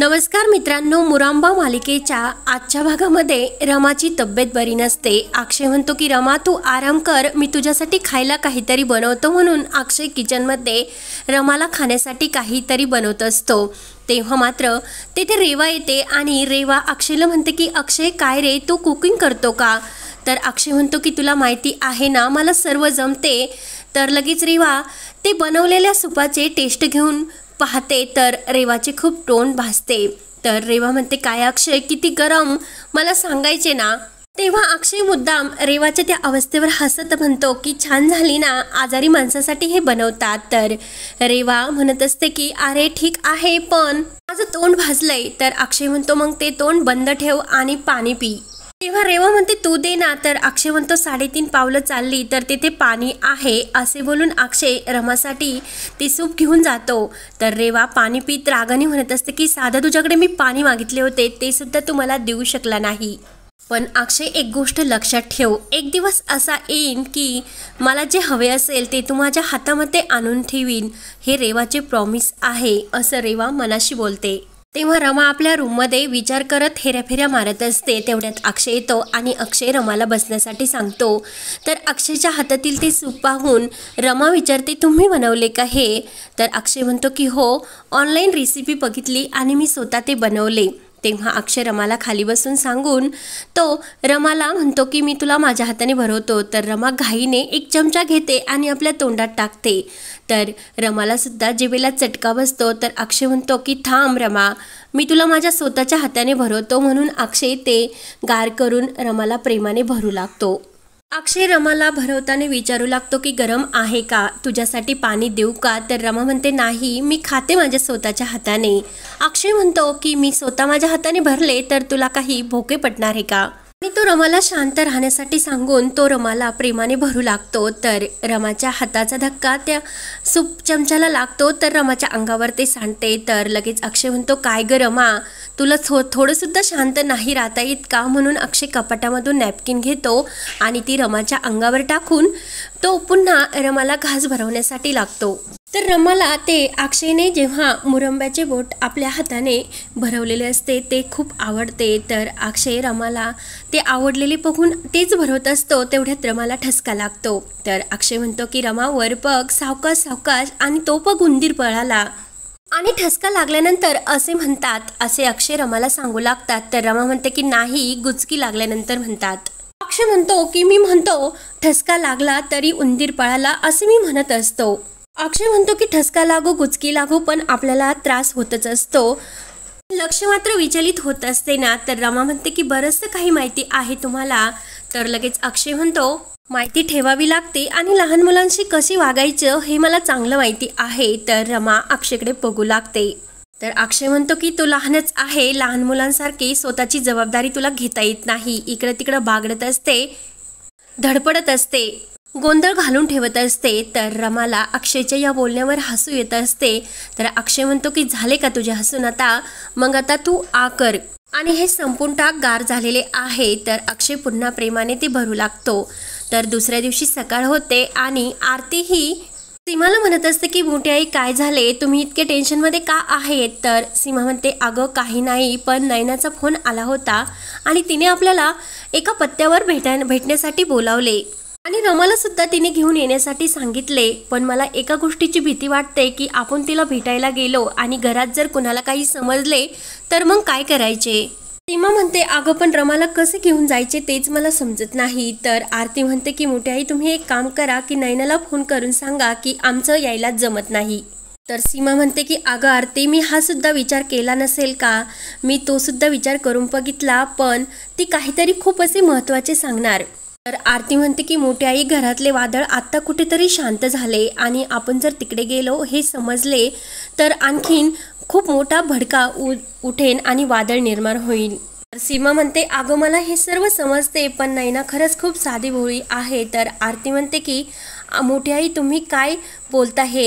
नमस्कार मित्रांनो मुरांबा मालिकेच्या आजच्या भागामध्ये रमाची तब्येत बरी नसते अक्षय म्हणतो की रमा तू आराम कर मी तुझ्यासाठी खायला काहीतरी बनवतो म्हणून अक्षय किचनमध्ये रमाला खाण्यासाठी काहीतरी बनवत असतो तेव्हा मात्र तेथे रेवा येते आणि रेवा अक्षयला म्हणते की अक्षय काय रे तू कुकिंग करतो का तर अक्षय म्हणतो की तुला माहिती आहे ना मला सर्व जमते तर लगेच रेवा ते बनवलेल्या सुपाचे टेस्ट घेऊन पाहते तर रेवाचे खूप तोंड भासते तर रेवा म्हणते काय अक्षय किती गरम मला सांगायचे ना तेव्हा अक्षय मुद्दाम रेवाच्या त्या अवस्थेवर हसत म्हणतो की छान झाली ना आजारी माणसासाठी हे बनवतात तर रेवा म्हणत असते की अरे ठीक आहे पण माझं तोंड भाजलंय तर अक्षय म्हणतो मग ते तोंड बंद ठेव आणि पाणी पी तेव्हा रेवा म्हणते तू दे ना तर अक्षय म्हणतो साडेतीन पावलं चालली तर तेथे पाणी आहे असे बोलून अक्षय रमासाठी ते सूप घेऊन जातो तर रेवा पाणी पित रागाने म्हणत असते की साधा तुझ्याकडे मी पाणी मागितले होते ते सुद्धा तू मला देऊ शकला नाही पण अक्षय एक गोष्ट लक्षात ठेव एक दिवस असा येईन की मला जे हवे असेल ते तू माझ्या हातामध्ये आणून ठेवीन हे रेवाचे प्रॉमिस आहे असं रेवा मनाशी बोलते तेव्हा रमा आपल्या रूममध्ये विचार करत हेऱ्याफेऱ्या मारत असते तेवढ्यात अक्षय येतो आणि अक्षय रमाला बसण्यासाठी सांगतो तर अक्षयच्या हातातील ते सूप पाहून रमा विचारते तुम्ही बनवले का हे तर अक्षय म्हणतो की हो ऑनलाईन रेसिपी बघितली आणि मी स्वतः ते बनवले तेव्हा अक्षय रमाला खाली बसून सांगून तो रमाला म्हणतो की मी तुला माझ्या हाताने भरवतो तर रमा घाईने एक चमचा घेते आणि आपल्या तोंडात टाकते तर रमालासुद्धा जेवेला चटका बसतो तर अक्षय म्हणतो की थांब रमा मी तुला माझ्या स्वतःच्या हाताने भरवतो म्हणून अक्षय ते गार करून रमाला प्रेमाने भरू लागतो अक्षय रमाला भरवताना विचारू लागतो की गरम आहे का तुझ्यासाठी पाणी देऊ का तर रमा म्हणते नाही मी खाते माझ्या स्वतःच्या हाताने अक्षय म्हणतो की मी स्वतः माझ्या हाताने भरले तर तुला काही भोके पटणार आहे का तो रमाला शांत राहण्यासाठी सांगून तो रमाला प्रेमाने भरू लागतो तर रमाच्या हाताचा धक्का त्या सूप चमच्याला लागतो तर रमाच्या अंगावर ते सांडते तर लगेच अक्षय म्हणतो काय ग रमा तुला थो थोडंसुद्धा शांत नाही राहता येत का म्हणून अक्षय कपाटामधून नॅपकिन घेतो आणि ती रमाच्या अंगावर टाकून तो पुन्हा रमाला घास भरवण्यासाठी लागतो तर रमाला ते अक्षयने जेव्हा मुरंब्याचे बोट आपल्या हाताने भरवलेले असते ते खूप आवडते तर अक्षय रमाला ते आवडलेले बघून तेच भरवत असतो तेवढ्यात रमाला ठसका लागतो तर अक्षय म्हणतो की रमा वर पग सावकाश सावकाश आणि तो पग उंदीर पळाला आणि ठसका लागल्यानंतर असे म्हणतात असे अक्षय रमाला सांगू लागतात तर रमा म्हणते की नाही गुचकी लागल्यानंतर म्हणतात अक्षय म्हणतो की मी म्हणतो ठसका लागला तरी उंदीर पळाला असे मी म्हणत असतो अक्षय म्हणतो की ठसका लागो गुचकी लागो पण आपल्याला त्रास होतच असतो लक्ष मात्र विचलित होत असते ना तर रमा म्हणते की बरंचसं काही माहिती आहे तुम्हाला तर लगेच अक्षय म्हणतो माहिती ठेवावी लागते आणि लहान मुलांशी कशी वागायचं हे मला चांगलं माहिती आहे तर रमा अक्षयकडे बघू लागते तर अक्षय म्हणतो की तू लहानच आहे लहान मुलांसारखी स्वतःची जबाबदारी तुला घेता येत नाही इकडं तिकडं बागडत असते धडपडत असते गोंधळ घालून ठेवत असते तर रमाला अक्षयच्या या बोलण्यावर हसू येत असते तर अक्षय म्हणतो की झाले का तुझे हसून आता मग आता तू आकर आणि हे संपूर्ण टाक गार झालेले आहे तर अक्षय पुन्हा प्रेमाने ते भरू लागतो तर दुसऱ्या दिवशी सकाळ होते आणि आरती ही सीमाला म्हणत असते की मोठी आई काय झाले तुम्ही इतके टेन्शनमध्ये का आहेत तर सीमा म्हणते अगं काही नाही पण नयनाचा फोन आला होता आणि तिने आपल्याला एका पत्त्यावर भेटा भेटण्यासाठी बोलावले आणि रमाला सुद्धा तिने घेऊन येण्यासाठी सांगितले पण मला एका गोष्टीची भीती वाटते की आपण तिला भेटायला गेलो आणि घरात जर कुणाला काही समजले तर मग काय करायचे सीमा म्हणते अगं पण रमाला कसे घेऊन जायचे तेच मला समजत नाही तर आरती म्हणते की मोठी आई तुम्ही एक काम करा की नैनाला फोन करून सांगा की आमचं यायला जमत नाही तर सीमा म्हणते की अगं आरती मी हा सुद्धा विचार केला नसेल का मी तो सुद्धा विचार करून बघितला पण ती काहीतरी खूप असे महत्त्वाचे सांगणार तर आरती म्हणते की मोठी आई घरातले वादळ आत्ता कुठेतरी शांत झाले आणि आपण जर तिकडे गेलो हे समजले तर आणखीन खूप मोठा भडका उ उठेन आणि वादळ निर्माण होईल सीमा म्हणते अगं मला हे सर्व समजते पण नैना खरंच खूप साधी भोळी आहे तर आरती म्हणते की मोठी आई तुम्ही काय बोलता हे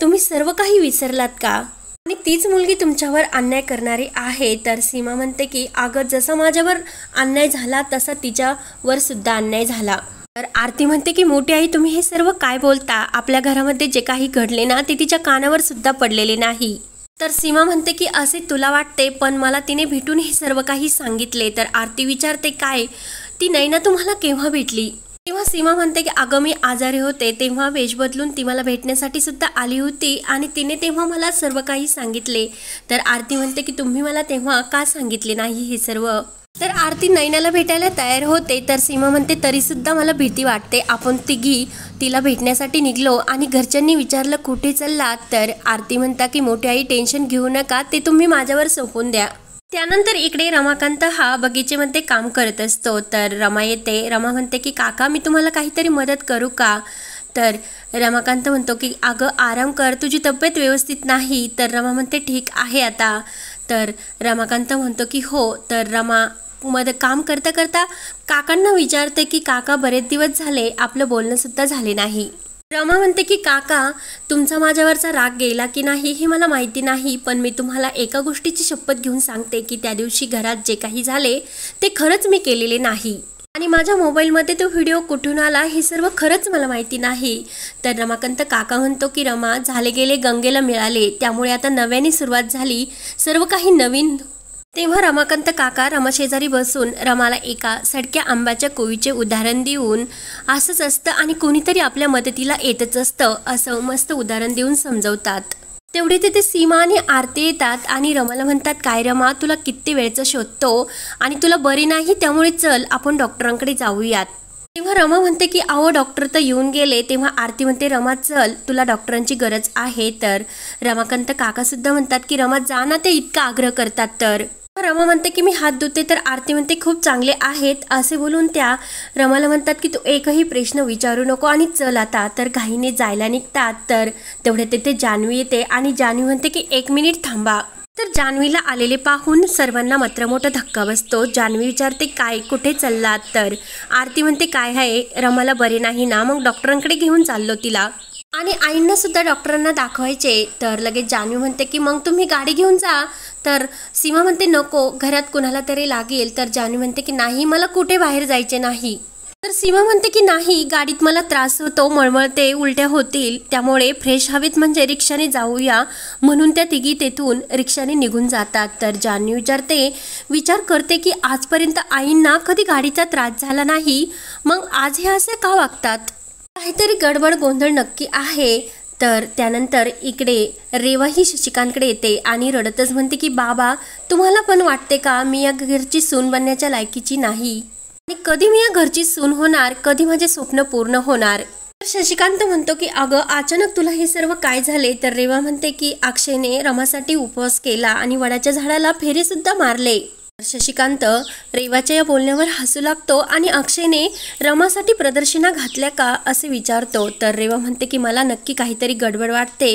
तुम्ही सर्व काही विसरलात का आणि तीच मुलगी तुमच्यावर अन्याय करणारी आहे तर सीमा म्हणते की अगं जसा माझ्यावर अन्याय झाला तसा तिच्यावर सुद्धा अन्याय झाला तर आरती म्हणते की मोठी आई तुम्ही हे सर्व काय बोलता आपल्या घरामध्ये जे काही घडले ना ते तिच्या कानावर सुद्धा पडलेले नाही तर सीमा म्हणते की असे तुला वाटते पण मला तिने भेटून हे सर्व काही सांगितले तर आरती विचारते काय ती नैना तुम्हाला केव्हा भेटली तेव्हा सीमा म्हणते की अगं मी आजारी होते तेव्हा वेश बदलून ती मला भेटण्यासाठी सुद्धा आली होती आणि तिने तेव्हा मला सर्व काही सांगितले तर आरती म्हणते की तुम्ही मला तेव्हा का सांगितले नाही हे सर्व तर आरती नैनाला भेटायला तयार होते तर सीमा म्हणते तरीसुद्धा मला भीती वाटते आपण तिघी तिला भेटण्यासाठी निघलो आणि घरच्यांनी विचारलं कुठे चालला तर आरती म्हणता की मोठी आई टेन्शन घेऊ नका ते तुम्ही माझ्यावर सोपून द्या त्यानंतर इकडे रमाकांत हा बगीचेमध्ये काम करत असतो तर रमा येते रमा म्हणते की काका मी तुम्हाला काहीतरी मदत करू का तर रमाकांत म्हणतो की अगं आराम कर तुझी तब्येत व्यवस्थित नाही तर रमा म्हणते ठीक आहे आता तर रमाकांत म्हणतो की हो तर रमा मध्ये काम करता करता काकांना विचारते की काका बरेच दिवस झाले आपलं बोलणंसुद्धा झाले नाही रमा म्हणते की काका तुमचा माझ्यावरचा राग गेला की नाही हे मला माहिती नाही पण मी तुम्हाला एका गोष्टीची शपथ घेऊन सांगते की त्या दिवशी घरात जे काही झाले ते खरंच मी केलेले नाही आणि माझ्या मोबाईलमध्ये तो व्हिडिओ कुठून आला हे सर्व खरंच मला माहिती नाही तर रमाकांत काका म्हणतो की रमा झाले गेले गंगेला मिळाले त्यामुळे आता नव्याने सुरुवात झाली सर्व काही नवीन तेव्हा रमाकांत काका रमाशेजारी बसून रमाला एका सडक्या आंब्याच्या कोवीचे उदाहरण देऊन असंच असतं आणि कोणीतरी आपल्या मदतीला येतच असतं असं मस्त उदाहरण देऊन समजवतात तेवढे तिथे ते सीमा आणि आरती येतात आणि रमाला म्हणतात काय रमा तुला किती वेळचं शोधतो आणि तुला बरी नाही त्यामुळे चल आपण डॉक्टरांकडे जाऊयात तेव्हा रमा म्हणते की अहो डॉक्टर तर येऊन गेले तेव्हा आरती म्हणते रमा चल तुला डॉक्टरांची गरज आहे तर रमाकांत काकासुद्धा म्हणतात की रमा जा ना ते इतका आग्रह करतात तर रमा म्हणते की मी हात धुते तर आरती म्हणते खूप चांगले आहेत असे बोलून त्या रमाला म्हणतात की तू एकही प्रश्न विचारू नको आणि चल आता तर घाईने जायला निघतात तर तेवढे ते जान्हवी येते आणि जान्हवी म्हणते की एक मिनिट थांबा तर जान्हवीला आलेले पाहून सर्वांना मात्र मोठा धक्का बसतो जान्हवी विचारते काय कुठे चालला तर आरती म्हणते काय आहे रमाला बरे नाही ना मग डॉक्टरांकडे घेऊन चाललो तिला आणि आईंना सुद्धा डॉक्टरांना दाखवायचे तर लगेच जान्हवी म्हणते की मग तुम्ही गाडी घेऊन जा तर सीमा म्हणते नको घरात कुणाला तरी लागेल तर जानवी म्हणते की नाही मला कुठे बाहेर जायचे नाही तर सीमा म्हणते की नाही गाडीत मला त्रास होतो मळमळते उलट्या होतील त्यामुळे फ्रेश हवेत म्हणजे रिक्षाने जाऊया म्हणून त्या तिघी तेथून रिक्षाने निघून जातात तर जान्हवी विचारते विचार करते की आजपर्यंत आईंना कधी गाडीचा त्रास झाला नाही मग आज हे असे का वागतात काहीतरी गडबड गोंधळ नक्की आहे तर त्यानंतर इकडे रेवा ही शशिकांतकडे येते आणि रडतच म्हणते की बाबा तुम्हाला पण वाटते का मी या घरची सून बनण्याच्या लायकीची नाही आणि कधी मी या घरची सून होणार कधी माझे स्वप्न पूर्ण होणार तर शशिकांत म्हणतो की अगं अचानक तुला हे सर्व काय झाले तर रेवा म्हणते की अक्षयने रमासाठी उपवास केला आणि वडाच्या झाडाला फेरीसुद्धा मारले शशिकांत रेवाच्या या बोलण्यावर हसू लागतो आणि अक्षयने रमासाठी प्रदर्शना घातल्या का असे विचारतो तर रेवा म्हणते की मला नक्की काहीतरी गडबड वाटते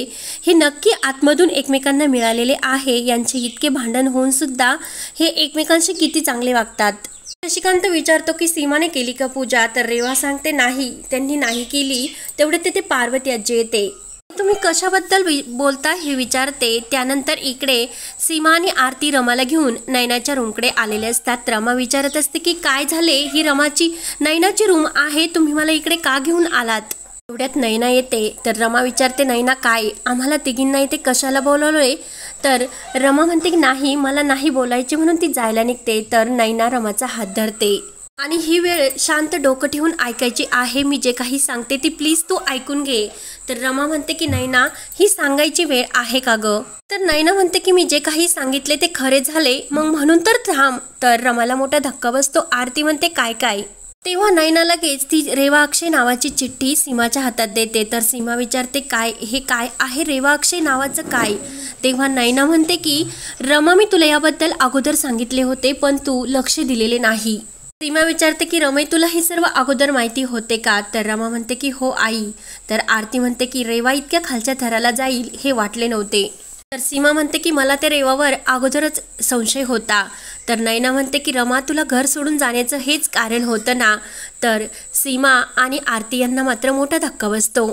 हे नक्की आतमधून एकमेकांना मिळालेले आहे यांचे इतके भांडण होऊन सुद्धा हे एकमेकांशी किती चांगले वागतात शशिकांत विचारतो की सीमाने केली का पूजा तर रेवा सांगते नाही त्यांनी नाही केली तेवढे ते, पार्वती आजी येते तुम्ही कशाबद्दल बोलता हे विचारते त्यानंतर इकडे सीमा आणि आरती रमाला घेऊन नैनाच्या रूमकडे आलेले असतात रमा विचारत असते की काय झाले ही रमाची नैनाची रूम आहे तुम्ही मला इकडे का घेऊन आलात एवढ्यात नैना येते तर रमा विचारते नैना काय आम्हाला तिघींना इथे कशाला बोलवलो तर रमा म्हणते की नाही मला नाही बोलायचे म्हणून ती जायला निघते तर नैना रमाचा हात धरते आणि ही वेळ शांत डोकं ठेवून ऐकायची आहे मी जे काही सांगते ती प्लीज तू ऐकून घे तर रमा म्हणते की नैना ही सांगायची वेळ आहे का ग तर नैना म्हणते की मी जे काही सांगितले ते खरे झाले मग म्हणून तर थांब तर रमाला मोठा धक्का बसतो आरती म्हणते काय काय तेव्हा नैना लगेच ती रेवा अक्षय नावाची चिठ्ठी सीमाच्या हातात देते तर सीमा विचारते काय हे काय आहे रेवा अक्षय नावाचं काय तेव्हा नैना म्हणते की रमा मी तुला याबद्दल अगोदर सांगितले होते पण तू लक्ष दिलेले नाही सीमा विचारते की रमई तुला ही सर्व अगोदर माहिती होते का तर रमा म्हणते की हो आई तर आरती म्हणते की रेवा इतक्या खालच्या थराला जाईल हे वाटले नव्हते तर सीमा म्हणते की मला त्या रेवावर अगोदरच संशय होता तर नैना म्हणते की रमा तुला घर सोडून जाण्याचं हेच कारण होतं ना तर सीमा आणि आरती यांना मात्र मोठा धक्का बसतो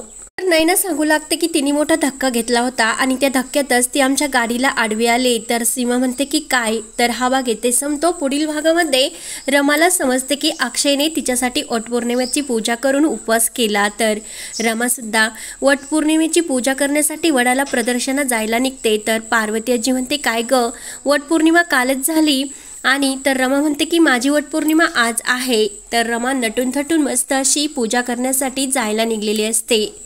नैना सांगू लागते की तिने मोठा धक्का घेतला होता आणि त्या धक्क्यातच ती आमच्या गाडीला आडवी आले तर सीमा म्हणते की काय तर हा भाग येते समतो पुढील भागामध्ये रमाला समजते की अक्षयने तिच्यासाठी वटपौर्णिमेची पूजा करून उपवास केला तर रमासुद्धा वटपौर्णिमेची पूजा करण्यासाठी वडाला प्रदर्शना जायला निघते तर पार्वती आजी म्हणते काय ग वटपौर्णिमा कालच झाली आणि तर रमा म्हणते की माझी वटपौर्णिमा आज आहे तर रमा नटून थटून मस्त अशी पूजा करण्यासाठी जायला निघलेली असते